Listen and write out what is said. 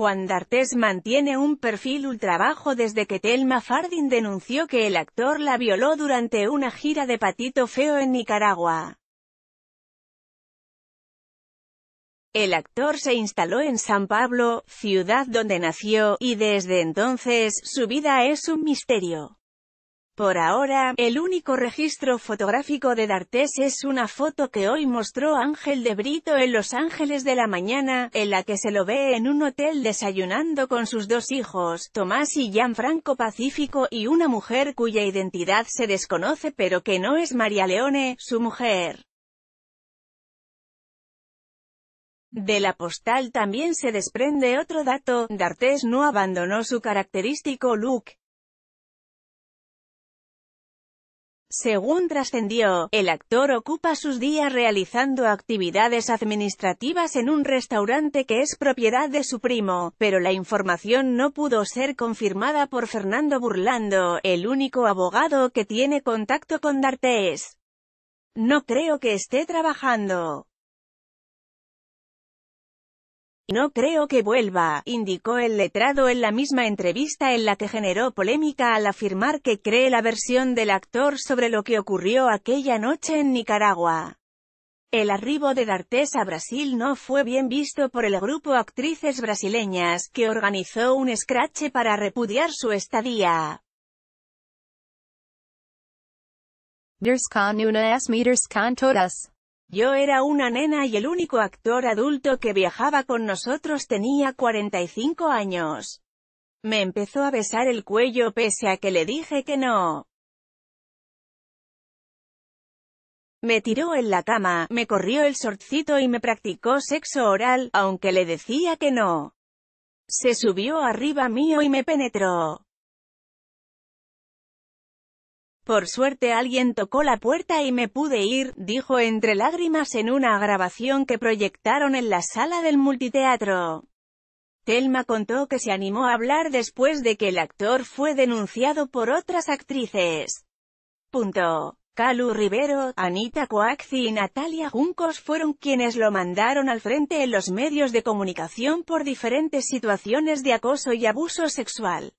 Juan D'Artes mantiene un perfil ultra bajo desde que Telma Fardin denunció que el actor la violó durante una gira de Patito Feo en Nicaragua. El actor se instaló en San Pablo, ciudad donde nació, y desde entonces, su vida es un misterio. Por ahora, el único registro fotográfico de D'Artés es una foto que hoy mostró Ángel de Brito en Los Ángeles de la mañana, en la que se lo ve en un hotel desayunando con sus dos hijos, Tomás y Gianfranco Pacífico, y una mujer cuya identidad se desconoce pero que no es María Leone, su mujer. De la postal también se desprende otro dato, D'Artes no abandonó su característico look, Según trascendió, el actor ocupa sus días realizando actividades administrativas en un restaurante que es propiedad de su primo, pero la información no pudo ser confirmada por Fernando Burlando, el único abogado que tiene contacto con D'Artes. No creo que esté trabajando. No creo que vuelva, indicó el letrado en la misma entrevista en la que generó polémica al afirmar que cree la versión del actor sobre lo que ocurrió aquella noche en Nicaragua. El arribo de D'Artes a Brasil no fue bien visto por el grupo Actrices Brasileñas, que organizó un escrache para repudiar su estadía. Yo era una nena y el único actor adulto que viajaba con nosotros tenía 45 años. Me empezó a besar el cuello pese a que le dije que no. Me tiró en la cama, me corrió el sortcito y me practicó sexo oral, aunque le decía que no. Se subió arriba mío y me penetró. Por suerte alguien tocó la puerta y me pude ir, dijo entre lágrimas en una grabación que proyectaron en la sala del multiteatro. Telma contó que se animó a hablar después de que el actor fue denunciado por otras actrices. Calu Rivero, Anita Coaxi y Natalia Juncos fueron quienes lo mandaron al frente en los medios de comunicación por diferentes situaciones de acoso y abuso sexual.